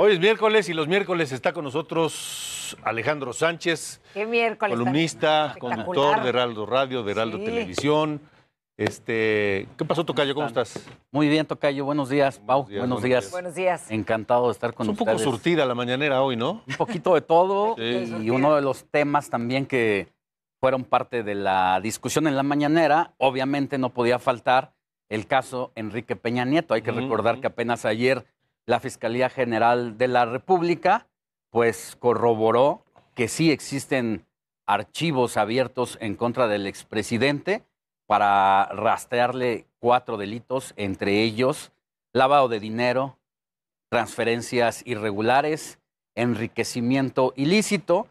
Hoy es miércoles y los miércoles está con nosotros Alejandro Sánchez, miércoles columnista, conductor de Heraldo Radio, de Heraldo Televisión. Este, ¿Qué pasó, Tocayo? ¿Cómo estás? Muy bien, Tocayo. Buenos días, Pau. Buenos días. Buenos días. Encantado de estar con es un poco surtida la mañanera hoy, ¿no? Un poquito de todo y uno de los temas también que fueron parte de la discusión en la mañanera, obviamente no podía faltar el caso Enrique Peña Nieto. Hay que recordar que apenas ayer la Fiscalía General de la República pues corroboró que sí existen archivos abiertos en contra del expresidente para rastrearle cuatro delitos, entre ellos lavado de dinero, transferencias irregulares, enriquecimiento ilícito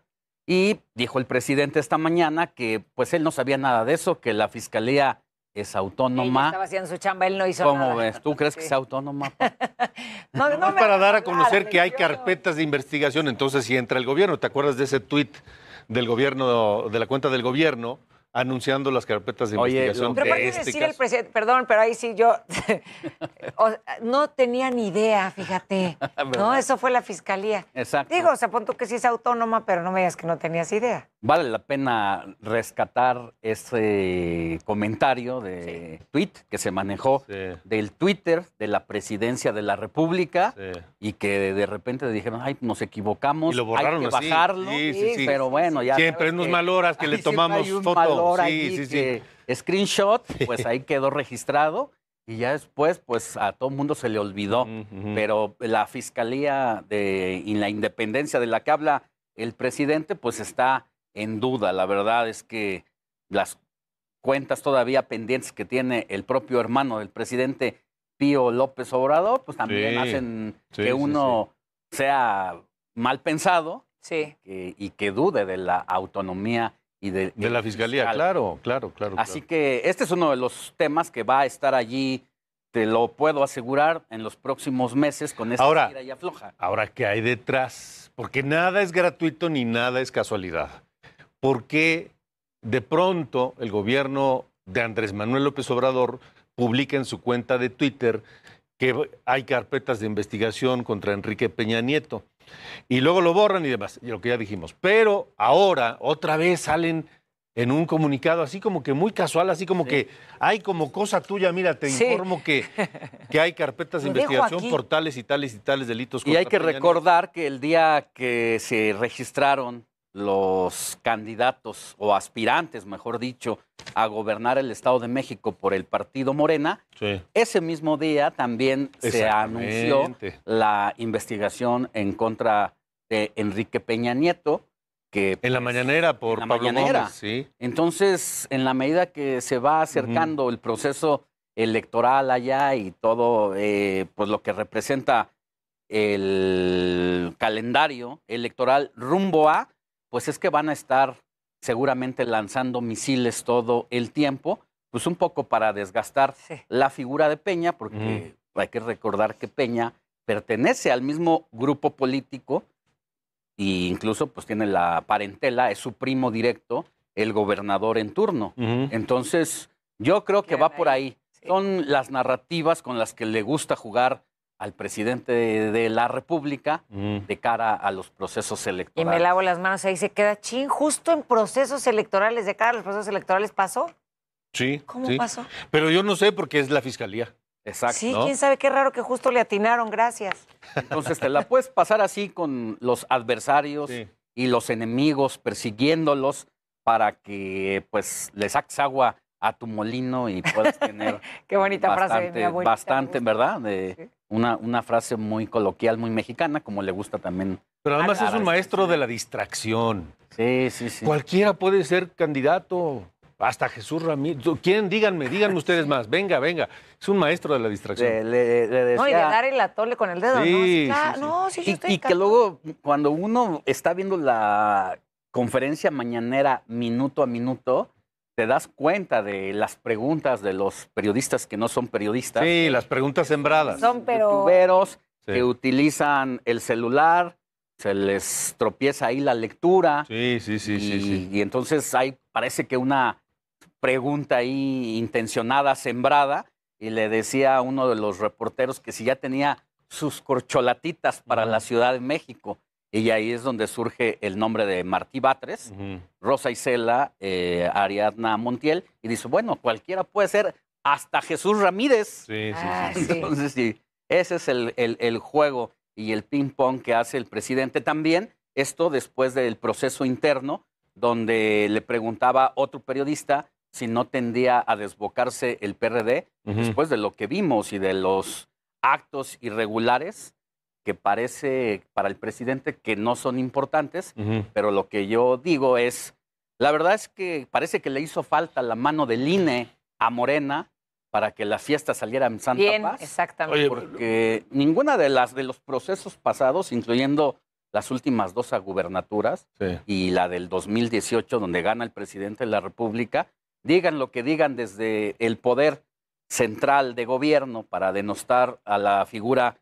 y dijo el presidente esta mañana que pues él no sabía nada de eso, que la Fiscalía es autónoma. estaba haciendo su chamba, él no hizo ¿Cómo ves? ¿Tú crees que es autónoma? no, no, para dar a conocer que hay carpetas de investigación, entonces si entra el gobierno, ¿te acuerdas de ese tuit del gobierno, de la cuenta del gobierno? anunciando las carpetas de investigación. Pero decir el presidente, perdón, pero ahí sí yo no tenía ni idea, fíjate. no, eso fue la fiscalía. Exacto. Digo, se apuntó que sí es autónoma, pero no me digas que no tenías idea. Vale la pena rescatar ese comentario de tweet que se manejó del Twitter de la presidencia de la República y que de repente dijeron, ay, nos equivocamos, lo borraron hay que así. pero bueno, ya. Siempre unas mal horas que le tomamos fotos. sí sí sí screenshot, pues ahí quedó registrado. Y ya después, pues a todo el mundo se le olvidó. Pero la fiscalía de, y la independencia de la que habla el presidente, pues está en duda. La verdad es que las cuentas todavía pendientes que tiene el propio hermano del presidente Pío López Obrador, pues también hacen que uno sea mal pensado y que dude de la autonomía y de, la fiscalía. Claro, claro, claro. Así que este es uno de los temas que va a estar allí te lo puedo asegurar, en los próximos meses con esta ahora, gira y afloja. Ahora, ¿qué hay detrás? Porque nada es gratuito ni nada es casualidad por qué de pronto el gobierno de Andrés Manuel López Obrador publica en su cuenta de Twitter que hay carpetas de investigación contra Enrique Peña Nieto. Y luego lo borran y demás, lo que ya dijimos. Pero ahora otra vez salen en un comunicado así como que muy casual, así como que hay como cosa tuya, mira, te informo que, que, hay carpetas de investigación por tales y tales y tales delitos. Y hay que recordar que el día que se registraron los candidatos o aspirantes, mejor dicho, a gobernar el Estado de México por el partido Morena, ese mismo día también se anunció la investigación en contra de Enrique Peña Nieto. Que, en la pues, mañanera por Pablo Gómez, Entonces, en la medida que se va acercando el proceso electoral allá y todo eh, pues lo que representa el calendario electoral rumbo a pues es que van a estar seguramente lanzando misiles todo el tiempo, pues un poco para desgastar la figura de Peña, porque hay que recordar que Peña pertenece al mismo grupo político e incluso pues tiene la parentela, es su primo directo, el gobernador en turno. Entonces, yo creo que va por ahí. Son las narrativas con las que le gusta jugar al presidente de la República mm. de cara a los procesos electorales. Y me lavo las manos ahí, se queda chin, justo en procesos electorales, de cara a los procesos electorales, ¿pasó? Sí. ¿Cómo pasó? Pero yo no sé porque es la fiscalía. Exacto. Sí, quién sabe qué raro que justo le atinaron, gracias. Entonces te la puedes pasar así con los adversarios y los enemigos persiguiéndolos para que pues les saques agua a tu molino y puedas tener... Qué bonita bastante, frase Bastante, ¿verdad? una, frase muy coloquial, muy mexicana, como le gusta también. Pero además es un maestro de la distracción. Sí, sí, sí. Cualquiera puede ser candidato, hasta Jesús Ramírez. ¿Quién? Díganme, díganme ustedes más. Venga, venga. Es un maestro de la distracción. No, y de dar el atole con el dedo. Sí, no, sí, sí, y que luego, cuando uno está viendo la conferencia mañanera minuto a minuto, te das cuenta de las preguntas de los periodistas que no son periodistas. Sí, las preguntas sembradas. Son pero... que utilizan el celular, se les tropieza ahí la lectura. Sí, sí, sí, y, sí, Y entonces hay, parece que una pregunta ahí intencionada, sembrada, y le decía a uno de los reporteros que si ya tenía sus corcholatitas para la Ciudad de México. Y ahí es donde surge el nombre de Martí Batres, Rosa Isela, eh, Ariadna Montiel, y dice, bueno, cualquiera puede ser, hasta Jesús Ramírez. Sí, sí, sí. Ah, Entonces, sí, ese es el, juego y el ping-pong que hace el presidente también. Esto después del proceso interno, donde le preguntaba otro periodista si no tendía a desbocarse el PRD, después de lo que vimos y de los actos irregulares que parece para el presidente que no son importantes, pero lo que yo digo es, la verdad es que parece que le hizo falta la mano del INE a Morena para que la fiesta saliera en Santa Bien, Exactamente. porque ninguna de las de los procesos pasados, incluyendo las últimas dos gubernaturas y la del 2018 donde gana el presidente de la República, digan lo que digan desde el poder central de gobierno para denostar a la figura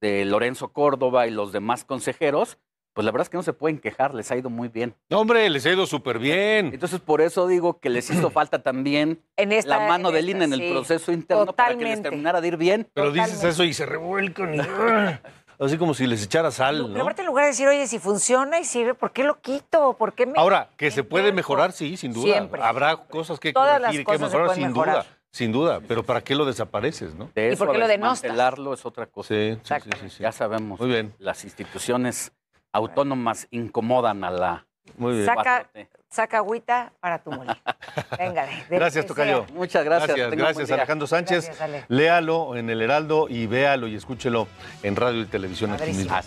de Lorenzo Córdoba y los demás consejeros, pues la verdad es que no se pueden quejar, les ha ido muy bien. No, hombre, les ha ido súper bien. Entonces, por eso digo que les hizo falta también la mano de INE en el proceso interno para que les terminara de ir bien. Pero dices eso y se revuelcan. ¡ah! Así como si les echara sal, aparte, en lugar de decir, oye, si funciona y sirve, ¿por qué lo quito? ¿Por qué me Ahora, que se puede mejorar, sí, sin duda. Habrá cosas que corregir y que mejorar, sin duda. Sin duda, pero ¿para qué lo desapareces, no? ¿Y por qué lo es otra cosa. Sí, sí, sí, Ya sabemos. Muy bien. Las instituciones autónomas incomodan a la. Muy bien. Saca, agüita para tu molino. Venga. gracias, Tocayo. Muchas gracias. Gracias, gracias Alejandro Sánchez. Léalo en El Heraldo y véalo y escúchelo en radio y televisión.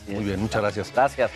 Muy bien, muchas gracias. Gracias.